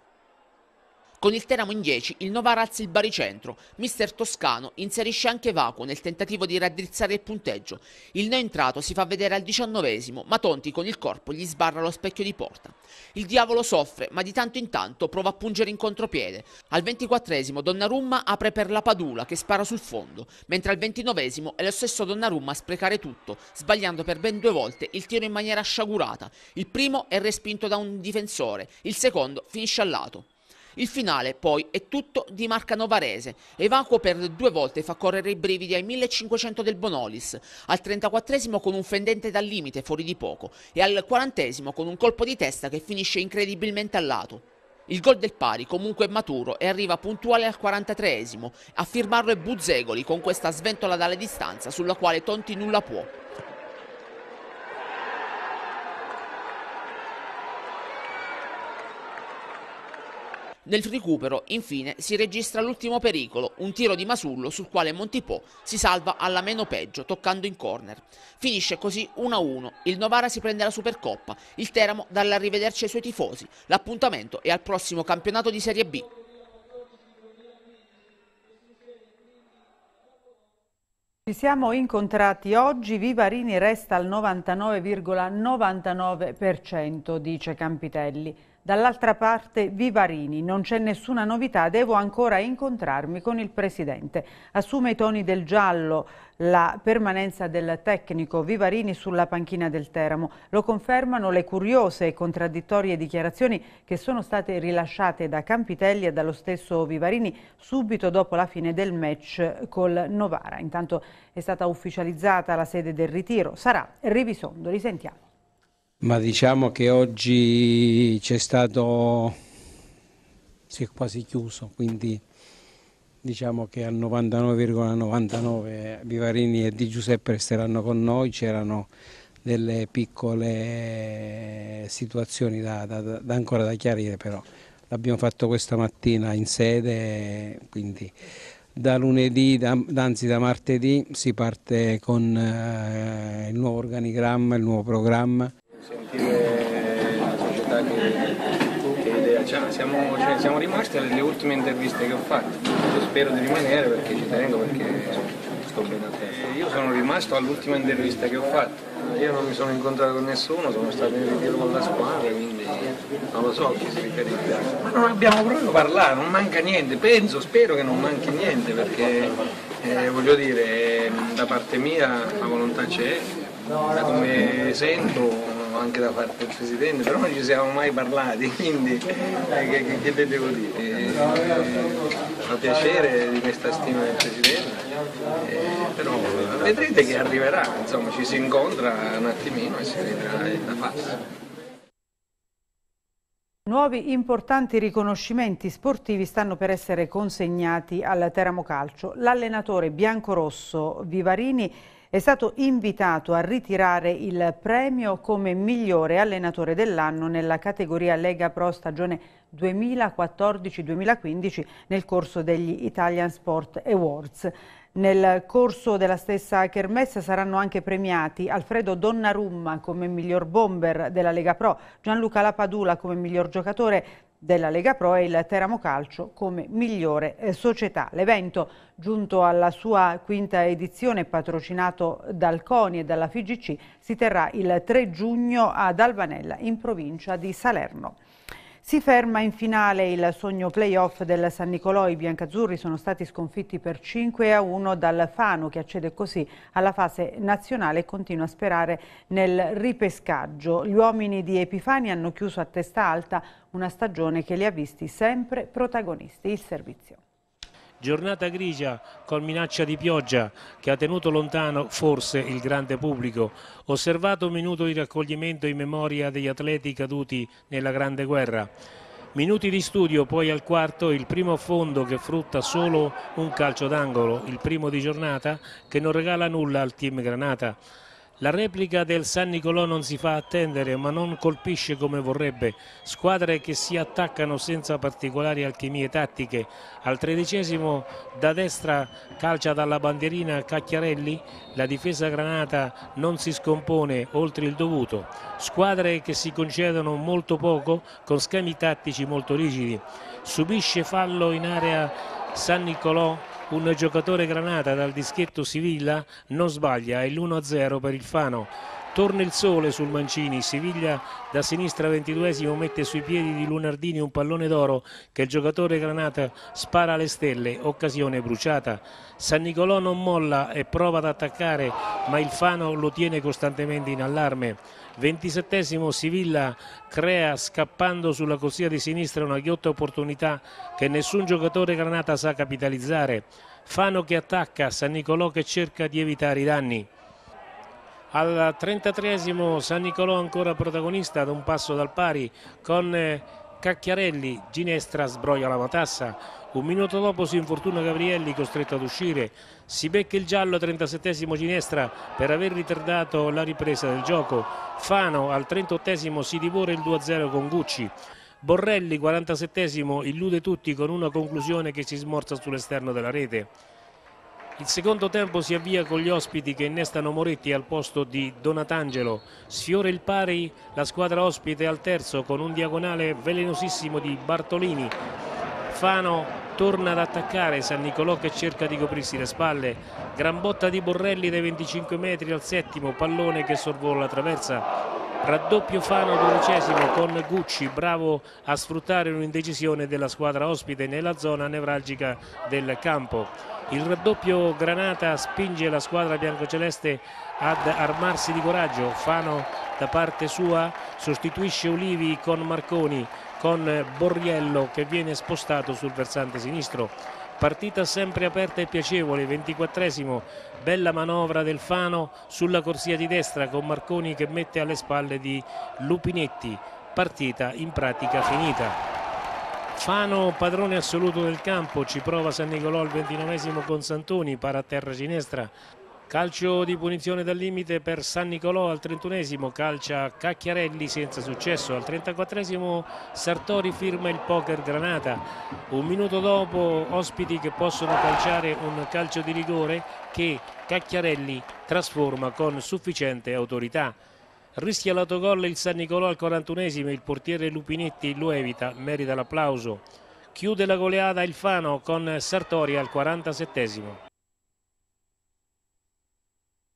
Speaker 16: Con il Teramo in 10, il Novara alza il baricentro. Mister Toscano inserisce anche Vacuo nel tentativo di raddrizzare il punteggio. Il no entrato si fa vedere al diciannovesimo, ma Tonti con il corpo gli sbarra lo specchio di porta. Il diavolo soffre, ma di tanto in tanto prova a pungere in contropiede. Al ventiquattresimo Donnarumma apre per la Padula che spara sul fondo, mentre al ventinovesimo è lo stesso Donnarumma a sprecare tutto, sbagliando per ben due volte il tiro in maniera sciagurata. Il primo è respinto da un difensore, il secondo finisce al lato. Il finale poi è tutto di marca novarese. Evacuo per due volte fa correre i brividi ai 1500 del Bonolis, al 34 esimo con un fendente dal limite fuori di poco e al 40 esimo con un colpo di testa che finisce incredibilmente al lato. Il gol del pari comunque è maturo e arriva puntuale al 43esimo. A firmarlo è Buzzegoli con questa sventola dalle distanza sulla quale Tonti nulla può. Nel recupero, infine, si registra l'ultimo pericolo, un tiro di Masullo sul quale Montipò si salva alla meno peggio, toccando in corner. Finisce così 1-1, il Novara si prende la Supercoppa, il Teramo dalla rivederci ai suoi tifosi, l'appuntamento è al prossimo campionato di Serie B.
Speaker 1: Ci siamo incontrati oggi, Vivarini resta al 99,99%, ,99%, dice Campitelli. Dall'altra parte Vivarini, non c'è nessuna novità, devo ancora incontrarmi con il Presidente. Assume i toni del giallo la permanenza del tecnico Vivarini sulla panchina del Teramo. Lo confermano le curiose e contraddittorie dichiarazioni che sono state rilasciate da Campitelli e dallo stesso Vivarini subito dopo la fine del match col Novara. Intanto è stata ufficializzata la sede del ritiro. Sarà Rivisondo, risentiamo.
Speaker 5: Ma diciamo che oggi c'è stato, si è quasi chiuso, quindi diciamo che al 99,99 Vivarini e Di Giuseppe resteranno con noi, c'erano delle piccole situazioni da, da, da ancora da chiarire però l'abbiamo fatto questa mattina in sede, quindi da lunedì, da, anzi da martedì, si parte con eh, il nuovo organigramma, il nuovo programma. Sentire
Speaker 2: la società che, che idea cioè, siamo, cioè, siamo, rimasti alle ultime interviste che ho fatto. Io spero di rimanere perché ci tengo perché sto bene a te. Eh, io sono rimasto all'ultima intervista che ho fatto. Io non mi sono incontrato con nessuno, sono stato in ritiro con la squadra, quindi non lo so chi si riferirà. Ma non abbiamo proprio parlato, non manca niente, penso, spero che non manchi niente perché eh, voglio dire, eh, da parte mia la volontà c'è, da come sento anche da parte del Presidente, però non ci siamo mai parlati, quindi eh, che, che, le devo dire? Eh, eh, piacere di questa stima del Presidente, eh, però vedrete che arriverà, insomma ci si incontra
Speaker 4: un attimino e si vedrà la fase.
Speaker 1: Nuovi importanti riconoscimenti sportivi stanno per essere consegnati al Teramo Calcio. L'allenatore biancorosso Vivarini è stato invitato a ritirare il premio come migliore allenatore dell'anno nella categoria Lega Pro stagione 2014-2015 nel corso degli Italian Sport Awards. Nel corso della stessa Kermesse saranno anche premiati Alfredo Donnarumma come miglior bomber della Lega Pro, Gianluca Lapadula come miglior giocatore della Lega Pro e il Teramo Calcio come migliore eh, società. L'evento, giunto alla sua quinta edizione, patrocinato dal CONI e dalla FIGC, si terrà il 3 giugno ad Albanella in provincia di Salerno. Si ferma in finale il sogno playoff del San Nicolò. I biancazzurri sono stati sconfitti per 5 a 1 dal Fano che accede così alla fase nazionale e continua a sperare nel ripescaggio. Gli uomini di Epifani hanno chiuso a testa alta una stagione che li ha visti sempre protagonisti. Il servizio
Speaker 8: giornata grigia con minaccia di pioggia che ha tenuto lontano forse il grande pubblico. Osservato un minuto di raccoglimento in memoria degli atleti caduti nella Grande Guerra. Minuti di studio, poi al quarto il primo fondo che frutta solo un calcio d'angolo, il primo di giornata che non regala nulla al team Granata. La replica del San Nicolò non si fa attendere ma non colpisce come vorrebbe. Squadre che si attaccano senza particolari alchimie tattiche. Al tredicesimo da destra calcia dalla bandierina Cacchiarelli. La difesa granata non si scompone oltre il dovuto. Squadre che si concedono molto poco con schemi tattici molto rigidi. Subisce fallo in area San Nicolò un giocatore granata dal dischetto Siviglia non sbaglia, è l'1-0 per il Fano. Torna il sole sul Mancini, Siviglia da sinistra 22 mette sui piedi di Lunardini un pallone d'oro che il giocatore Granata spara alle stelle, occasione bruciata. San Nicolò non molla e prova ad attaccare ma il Fano lo tiene costantemente in allarme. 27 Sivilla crea scappando sulla corsia di sinistra una ghiotta opportunità che nessun giocatore Granata sa capitalizzare. Fano che attacca, San Nicolò che cerca di evitare i danni. Al 33 San Nicolò ancora protagonista ad un passo dal pari con Cacchiarelli, Ginestra sbroglia la matassa, un minuto dopo si infortuna Gabrielli costretto ad uscire, si becca il giallo 37esimo Ginestra per aver ritardato la ripresa del gioco, Fano al 38esimo si divora il 2-0 con Gucci, Borrelli 47esimo illude tutti con una conclusione che si smorza sull'esterno della rete. Il secondo tempo si avvia con gli ospiti che innestano Moretti al posto di Donatangelo. Sfiora il pari la squadra ospite al terzo con un diagonale velenosissimo di Bartolini. Fano torna ad attaccare San Nicolò che cerca di coprirsi le spalle gran botta di Borrelli dai 25 metri al settimo pallone che sorvola la traversa raddoppio Fano dodicesimo con Gucci bravo a sfruttare un'indecisione della squadra ospite nella zona nevralgica del campo il raddoppio Granata spinge la squadra biancoceleste ad armarsi di coraggio Fano da parte sua sostituisce Olivi con Marconi con Borriello che viene spostato sul versante sinistro. Partita sempre aperta e piacevole, 24esimo, bella manovra del Fano sulla corsia di destra con Marconi che mette alle spalle di Lupinetti, partita in pratica finita. Fano padrone assoluto del campo, ci prova San Nicolò al 29 con Santoni, para a terra sinistra, Calcio di punizione dal limite per San Nicolò al 31esimo, calcia Cacchiarelli senza successo, al 34esimo Sartori firma il poker Granata, un minuto dopo ospiti che possono calciare un calcio di rigore che Cacchiarelli trasforma con sufficiente autorità. Rischia l'autogol il San Nicolò al 41esimo, il portiere Lupinetti lo evita, merita l'applauso. Chiude la goleada il Fano con Sartori al 47esimo.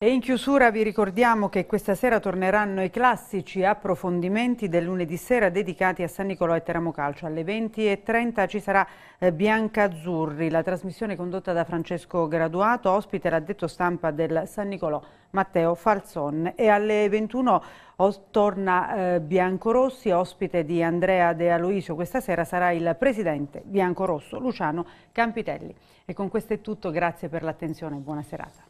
Speaker 1: E in chiusura vi ricordiamo che questa sera torneranno i classici approfondimenti del lunedì sera dedicati a San Nicolò e Teramo Calcio. Alle 20.30 ci sarà eh, Bianca Azzurri, la trasmissione condotta da Francesco Graduato, ospite l'addetto stampa del San Nicolò Matteo Falzon. E alle 21 torna eh, Biancorossi, ospite di Andrea De Aloisio. Questa sera sarà il presidente biancorosso Luciano Campitelli. E con questo è tutto, grazie per l'attenzione e buona serata.